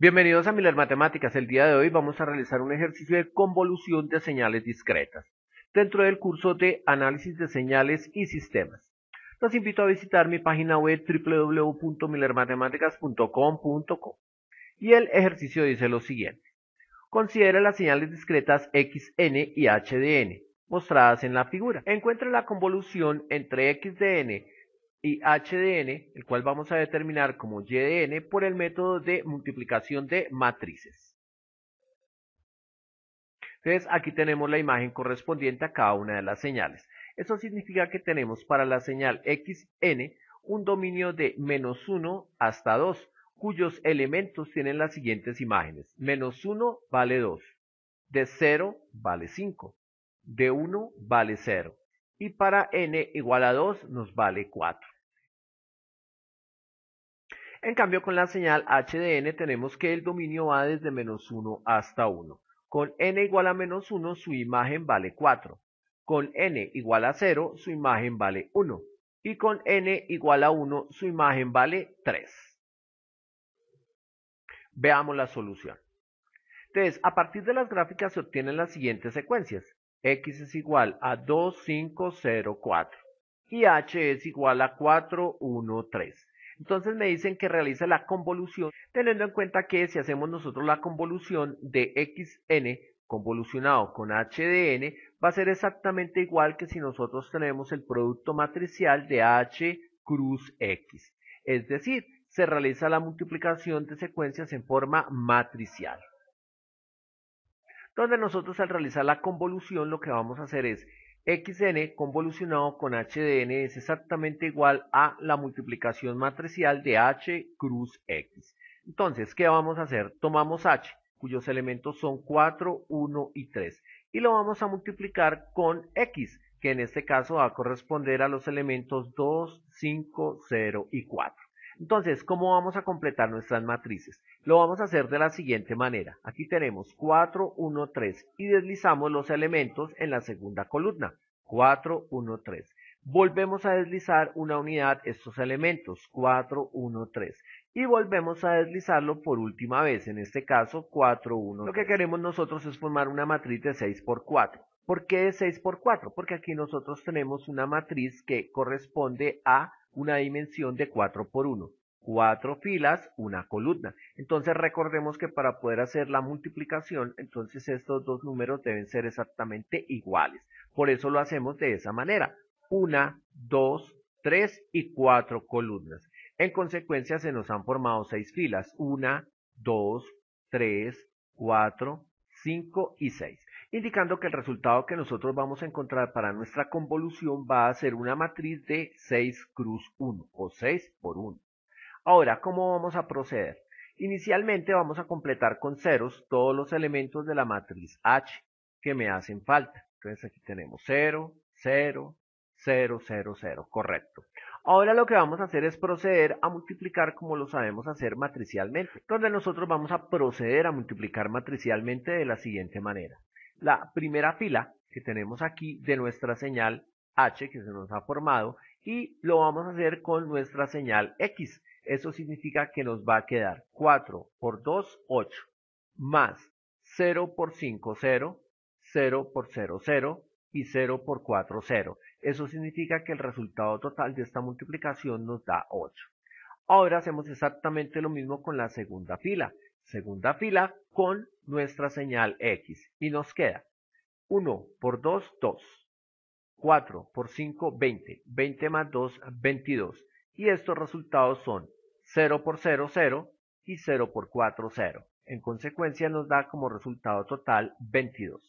Bienvenidos a Miller Matemáticas. El día de hoy vamos a realizar un ejercicio de convolución de señales discretas dentro del curso de Análisis de Señales y Sistemas. Los invito a visitar mi página web www.millermatemáticas.com.co y el ejercicio dice lo siguiente. Considera las señales discretas XN y HDN mostradas en la figura. Encuentra la convolución entre X y HDN, el cual vamos a determinar como YDN por el método de multiplicación de matrices. Entonces aquí tenemos la imagen correspondiente a cada una de las señales. Eso significa que tenemos para la señal XN un dominio de menos 1 hasta 2, cuyos elementos tienen las siguientes imágenes. Menos 1 vale 2, de 0 vale 5, de 1 vale 0, y para n igual a 2 nos vale 4. En cambio, con la señal h tenemos que el dominio va desde menos 1 hasta 1. Con n igual a menos 1 su imagen vale 4. Con n igual a 0 su imagen vale 1. Y con n igual a 1 su imagen vale 3. Veamos la solución. Entonces, a partir de las gráficas se obtienen las siguientes secuencias x es igual a 2504 y h es igual a 413. Entonces me dicen que realiza la convolución, teniendo en cuenta que si hacemos nosotros la convolución de xn convolucionado con hdn va a ser exactamente igual que si nosotros tenemos el producto matricial de h cruz x. Es decir, se realiza la multiplicación de secuencias en forma matricial donde nosotros al realizar la convolución lo que vamos a hacer es xn convolucionado con hdn es exactamente igual a la multiplicación matricial de h cruz x. Entonces, ¿qué vamos a hacer? Tomamos h, cuyos elementos son 4, 1 y 3, y lo vamos a multiplicar con x, que en este caso va a corresponder a los elementos 2, 5, 0 y 4. Entonces, ¿cómo vamos a completar nuestras matrices? Lo vamos a hacer de la siguiente manera. Aquí tenemos 4, 1, 3 y deslizamos los elementos en la segunda columna. 4, 1, 3. Volvemos a deslizar una unidad estos elementos, 4, 1, 3. Y volvemos a deslizarlo por última vez, en este caso 4, 1, 3. Lo que queremos nosotros es formar una matriz de 6 por 4. ¿Por qué de 6 por 4? Porque aquí nosotros tenemos una matriz que corresponde a una dimensión de 4 por 1, 4 filas, 1 columna. Entonces recordemos que para poder hacer la multiplicación, entonces estos dos números deben ser exactamente iguales. Por eso lo hacemos de esa manera, 1, 2, 3 y 4 columnas. En consecuencia se nos han formado 6 filas, 1, 2, 3, 4, 5 y 6 indicando que el resultado que nosotros vamos a encontrar para nuestra convolución va a ser una matriz de 6 cruz 1 o 6 por 1. Ahora, ¿cómo vamos a proceder? Inicialmente vamos a completar con ceros todos los elementos de la matriz H que me hacen falta. Entonces aquí tenemos 0, 0, 0, 0, 0, correcto. Ahora lo que vamos a hacer es proceder a multiplicar como lo sabemos hacer matricialmente, donde nosotros vamos a proceder a multiplicar matricialmente de la siguiente manera la primera fila que tenemos aquí de nuestra señal H que se nos ha formado y lo vamos a hacer con nuestra señal X. Eso significa que nos va a quedar 4 por 2, 8, más 0 por 5, 0, 0 por 0, 0 y 0 por 4, 0. Eso significa que el resultado total de esta multiplicación nos da 8. Ahora hacemos exactamente lo mismo con la segunda fila segunda fila con nuestra señal X y nos queda 1 por 2, 2. 4 por 5, 20. 20 más 2, 22. Y estos resultados son 0 por 0, 0 y 0 por 4, 0. En consecuencia nos da como resultado total 22.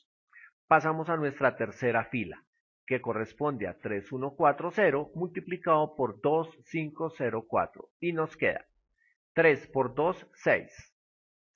Pasamos a nuestra tercera fila, que corresponde a 3, multiplicado por 2, Y nos queda 3 por 2, 6.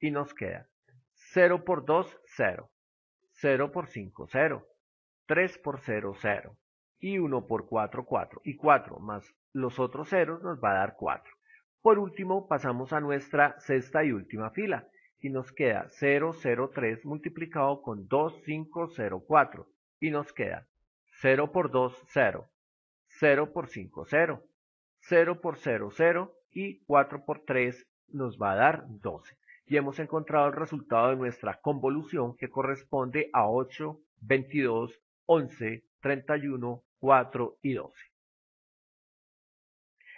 y nos queda 0 por 2, 0, 0 por 5, 0, 3 por 0, 0 y 1 por 4, 4 y 4 más los otros ceros nos va a dar 4. Por último pasamos a nuestra sexta y última fila y nos queda 0, 0, 3 multiplicado con 2, 5, 0, 4 y nos queda 0 por 2, 0, 0 por 5, 0, 0 por 0, 0 y 4 por 3 nos va a dar 12 y hemos encontrado el resultado de nuestra convolución que corresponde a 8, 22, 11, 31, 4 y 12.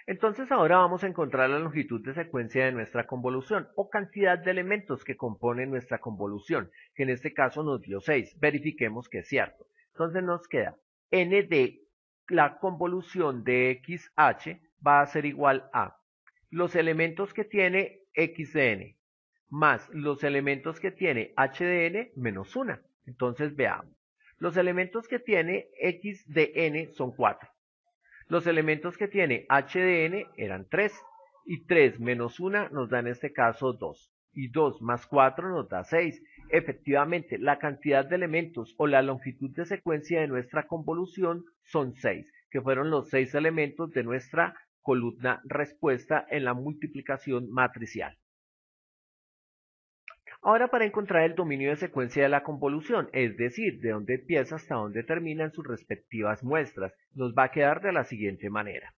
Entonces ahora vamos a encontrar la longitud de secuencia de nuestra convolución o cantidad de elementos que componen nuestra convolución, que en este caso nos dio 6. Verifiquemos que es cierto. Entonces nos queda n de la convolución de xh va a ser igual a los elementos que tiene x de n, más los elementos que tiene HDN menos 1. Entonces veamos. Los elementos que tiene X de N son 4. Los elementos que tiene HDN eran 3. Y 3 menos 1 nos da en este caso 2. Y 2 más 4 nos da 6. Efectivamente, la cantidad de elementos o la longitud de secuencia de nuestra convolución son 6, que fueron los 6 elementos de nuestra columna respuesta en la multiplicación matricial. Ahora para encontrar el dominio de secuencia de la convolución, es decir, de dónde empieza hasta dónde terminan sus respectivas muestras, nos va a quedar de la siguiente manera.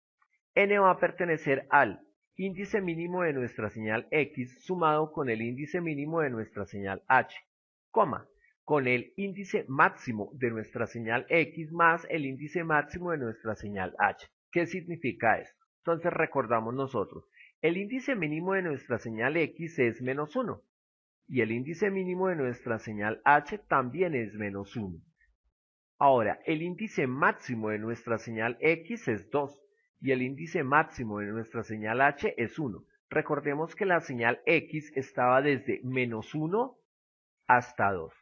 n va a pertenecer al índice mínimo de nuestra señal x sumado con el índice mínimo de nuestra señal h, coma, con el índice máximo de nuestra señal x más el índice máximo de nuestra señal h. ¿Qué significa esto? Entonces recordamos nosotros, el índice mínimo de nuestra señal x es menos 1, y el índice mínimo de nuestra señal h también es menos 1. Ahora, el índice máximo de nuestra señal x es 2 y el índice máximo de nuestra señal h es 1. Recordemos que la señal x estaba desde menos 1 hasta 2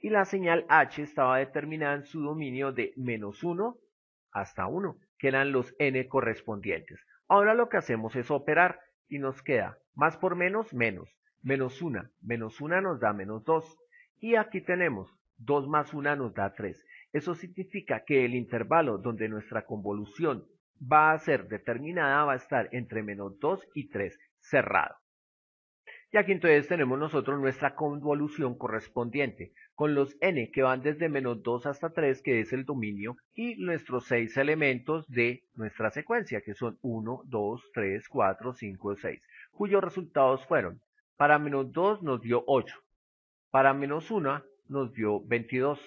y la señal h estaba determinada en su dominio de menos 1 hasta 1, que eran los n correspondientes. Ahora lo que hacemos es operar y nos queda más por menos menos menos 1, menos 1 nos da menos 2. Y aquí tenemos 2 más 1 nos da 3. Eso significa que el intervalo donde nuestra convolución va a ser determinada va a estar entre menos 2 y 3 cerrado. Y aquí entonces tenemos nosotros nuestra convolución correspondiente, con los n que van desde menos 2 hasta 3, que es el dominio, y nuestros 6 elementos de nuestra secuencia, que son 1, 2, 3, 4, 5, 6, cuyos resultados fueron para menos 2 nos dio 8. Para menos 1 nos dio 22.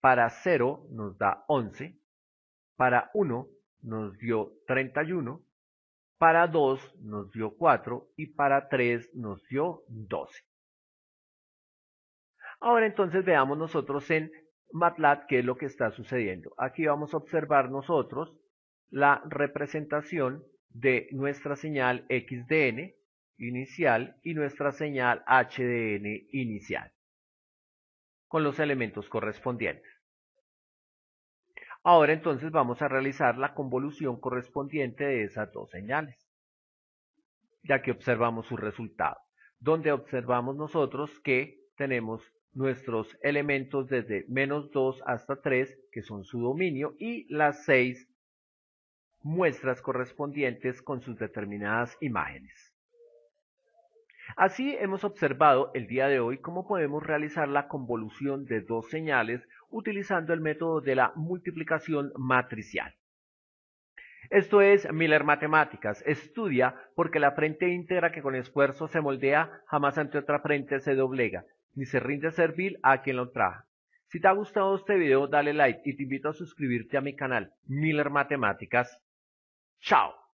Para 0 nos da 11. Para 1 nos dio 31. Para 2 nos dio 4. Y para 3 nos dio 12. Ahora entonces veamos nosotros en MATLAB qué es lo que está sucediendo. Aquí vamos a observar nosotros la representación de nuestra señal XDN inicial y nuestra señal HDN inicial con los elementos correspondientes. Ahora entonces vamos a realizar la convolución correspondiente de esas dos señales, ya que observamos su resultado, donde observamos nosotros que tenemos nuestros elementos desde menos 2 hasta 3, que son su dominio, y las seis muestras correspondientes con sus determinadas imágenes. Así hemos observado el día de hoy cómo podemos realizar la convolución de dos señales utilizando el método de la multiplicación matricial. Esto es Miller Matemáticas. Estudia porque la frente íntegra que con esfuerzo se moldea jamás ante otra frente se doblega, ni se rinde servil a quien lo traja. Si te ha gustado este video, dale like y te invito a suscribirte a mi canal Miller Matemáticas. Chao.